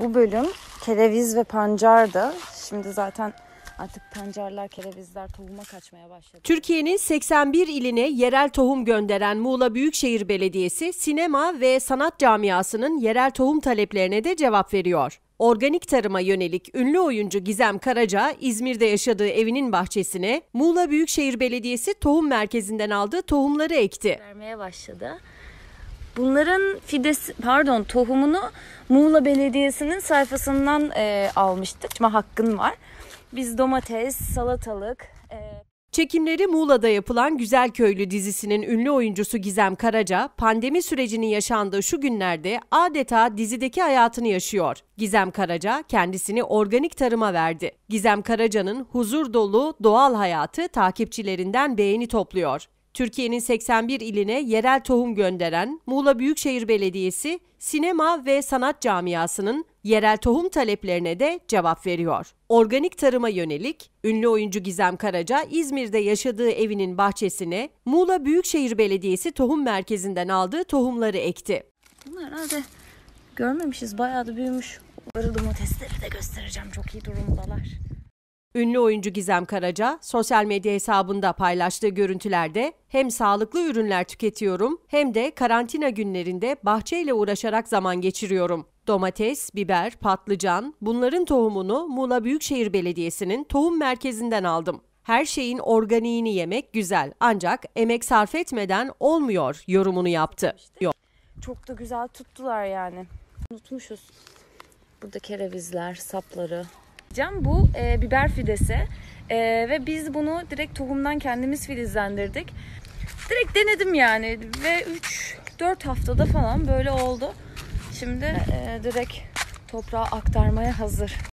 Bu bölüm kereviz ve pancardı. Şimdi zaten artık pancarlar, kerevizler tohuma kaçmaya başladı. Türkiye'nin 81 iline yerel tohum gönderen Muğla Büyükşehir Belediyesi sinema ve sanat camiasının yerel tohum taleplerine de cevap veriyor. Organik tarıma yönelik ünlü oyuncu Gizem Karaca İzmir'de yaşadığı evinin bahçesine Muğla Büyükşehir Belediyesi tohum merkezinden aldığı tohumları ekti. Vermeye başladı. Bunların fidesi pardon tohumunu Muğla Belediyesi'nin sayfasından e, almıştık. Çıkma hakkın var. Biz domates, salatalık, e, Çekimleri Muğla'da yapılan Güzel Köylü dizisinin ünlü oyuncusu Gizem Karaca, pandemi sürecinin yaşandığı şu günlerde adeta dizideki hayatını yaşıyor. Gizem Karaca kendisini organik tarıma verdi. Gizem Karaca'nın huzur dolu doğal hayatı takipçilerinden beğeni topluyor. Türkiye'nin 81 iline yerel tohum gönderen Muğla Büyükşehir Belediyesi sinema ve sanat camiasının yerel tohum taleplerine de cevap veriyor. Organik tarıma yönelik ünlü oyuncu Gizem Karaca İzmir'de yaşadığı evinin bahçesine Muğla Büyükşehir Belediyesi Tohum Merkezi'nden aldığı tohumları ekti. Bunlar herhalde görmemişiz bayağı da büyümüş. Arı domatesleri de göstereceğim çok iyi durumdalar. Ünlü oyuncu Gizem Karaca sosyal medya hesabında paylaştığı görüntülerde hem sağlıklı ürünler tüketiyorum hem de karantina günlerinde bahçeyle uğraşarak zaman geçiriyorum. Domates, biber, patlıcan bunların tohumunu Muğla Büyükşehir Belediyesi'nin tohum merkezinden aldım. Her şeyin organiğini yemek güzel ancak emek sarf etmeden olmuyor yorumunu yaptı. Yok. Çok da güzel tuttular yani. Unutmuşuz. Burada kerevizler, sapları, Cam bu e, biber fidesi e, ve biz bunu direkt tohumdan kendimiz filizlendirdik. Direkt denedim yani ve 3-4 haftada falan böyle oldu. Şimdi e, direkt toprağa aktarmaya hazır.